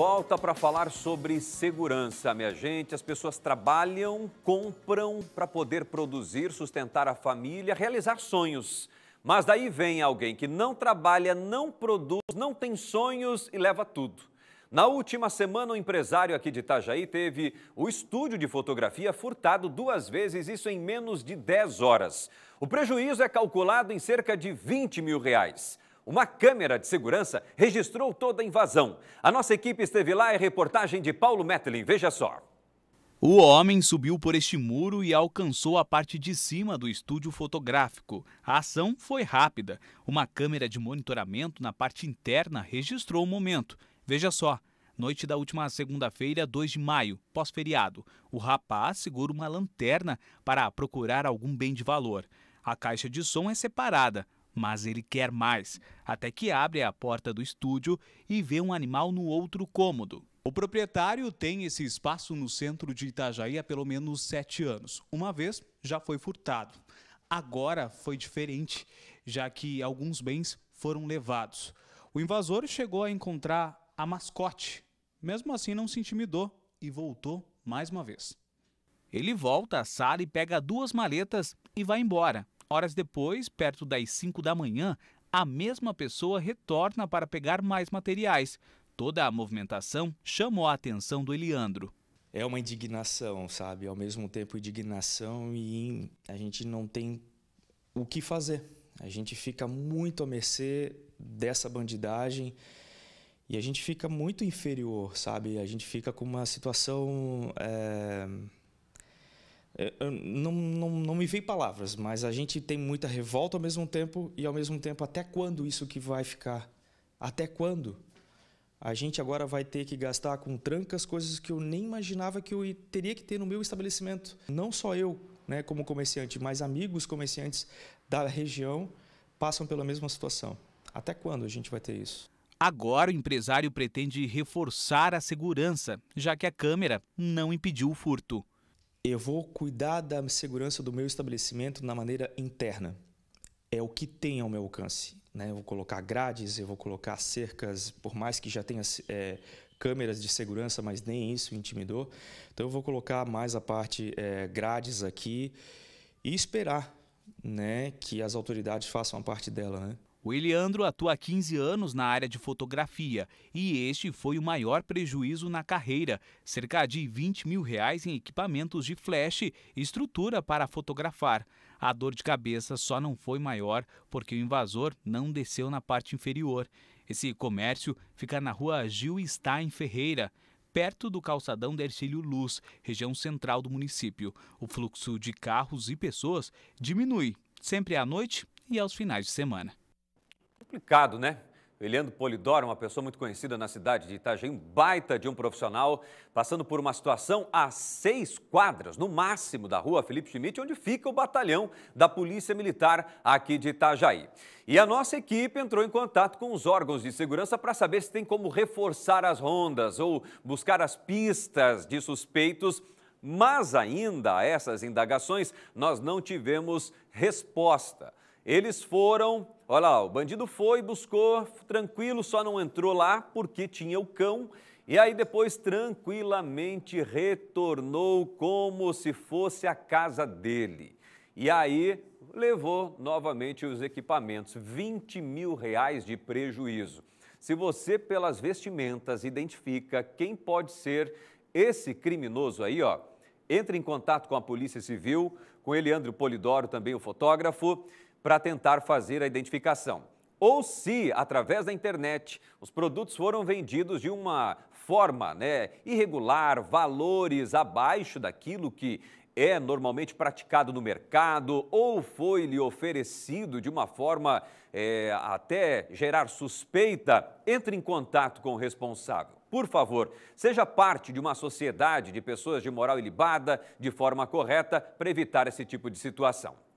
volta para falar sobre segurança, minha gente. As pessoas trabalham, compram para poder produzir, sustentar a família, realizar sonhos. Mas daí vem alguém que não trabalha, não produz, não tem sonhos e leva tudo. Na última semana, um empresário aqui de Itajaí teve o estúdio de fotografia furtado duas vezes, isso em menos de 10 horas. O prejuízo é calculado em cerca de 20 mil reais. Uma câmera de segurança registrou toda a invasão. A nossa equipe esteve lá e reportagem de Paulo Metlin. Veja só. O homem subiu por este muro e alcançou a parte de cima do estúdio fotográfico. A ação foi rápida. Uma câmera de monitoramento na parte interna registrou o momento. Veja só. Noite da última segunda-feira, 2 de maio, pós-feriado. O rapaz segura uma lanterna para procurar algum bem de valor. A caixa de som é separada, mas ele quer mais, até que abre a porta do estúdio e vê um animal no outro cômodo. O proprietário tem esse espaço no centro de Itajaí há pelo menos sete anos. Uma vez já foi furtado. Agora foi diferente, já que alguns bens foram levados. O invasor chegou a encontrar a mascote. Mesmo assim, não se intimidou e voltou mais uma vez. Ele volta à sala e pega duas maletas e vai embora. Horas depois, perto das 5 da manhã, a mesma pessoa retorna para pegar mais materiais. Toda a movimentação chamou a atenção do Eliandro. É uma indignação, sabe? Ao mesmo tempo, indignação e a gente não tem o que fazer. A gente fica muito à mercê dessa bandidagem e a gente fica muito inferior, sabe? A gente fica com uma situação. É é, não, não, não me veio palavras, mas a gente tem muita revolta ao mesmo tempo e ao mesmo tempo até quando isso que vai ficar? Até quando? A gente agora vai ter que gastar com trancas coisas que eu nem imaginava que eu teria que ter no meu estabelecimento. Não só eu, né, como comerciante, mas amigos comerciantes da região passam pela mesma situação. Até quando a gente vai ter isso? Agora o empresário pretende reforçar a segurança, já que a câmera não impediu o furto eu vou cuidar da segurança do meu estabelecimento na maneira interna. É o que tem ao meu alcance. Né? Eu vou colocar grades, eu vou colocar cercas, por mais que já tenha é, câmeras de segurança, mas nem isso intimidou. Então eu vou colocar mais a parte é, grades aqui e esperar né, que as autoridades façam a parte dela. Né? O Eliandro atua há 15 anos na área de fotografia e este foi o maior prejuízo na carreira, cerca de 20 mil reais em equipamentos de flash e estrutura para fotografar. A dor de cabeça só não foi maior porque o invasor não desceu na parte inferior. Esse comércio fica na rua Gil Stein Ferreira perto do calçadão Dercílio Luz, região central do município. O fluxo de carros e pessoas diminui sempre à noite e aos finais de semana. Complicado, né? O Eliando Polidoro, uma pessoa muito conhecida na cidade de Itajaí, um baita de um profissional, passando por uma situação a seis quadras, no máximo, da rua Felipe Schmidt, onde fica o batalhão da Polícia Militar aqui de Itajaí. E a nossa equipe entrou em contato com os órgãos de segurança para saber se tem como reforçar as rondas ou buscar as pistas de suspeitos mas ainda a essas indagações nós não tivemos resposta. Eles foram, olha lá, o bandido foi, buscou, tranquilo, só não entrou lá porque tinha o cão. E aí depois tranquilamente retornou como se fosse a casa dele. E aí levou novamente os equipamentos, 20 mil reais de prejuízo. Se você pelas vestimentas identifica quem pode ser esse criminoso aí, ó, entre em contato com a Polícia Civil, com Eliandro Polidoro, também o fotógrafo, para tentar fazer a identificação. Ou se, através da internet, os produtos foram vendidos de uma forma né, irregular, valores abaixo daquilo que é normalmente praticado no mercado ou foi lhe oferecido de uma forma é, até gerar suspeita, entre em contato com o responsável. Por favor, seja parte de uma sociedade de pessoas de moral ilibada de forma correta para evitar esse tipo de situação.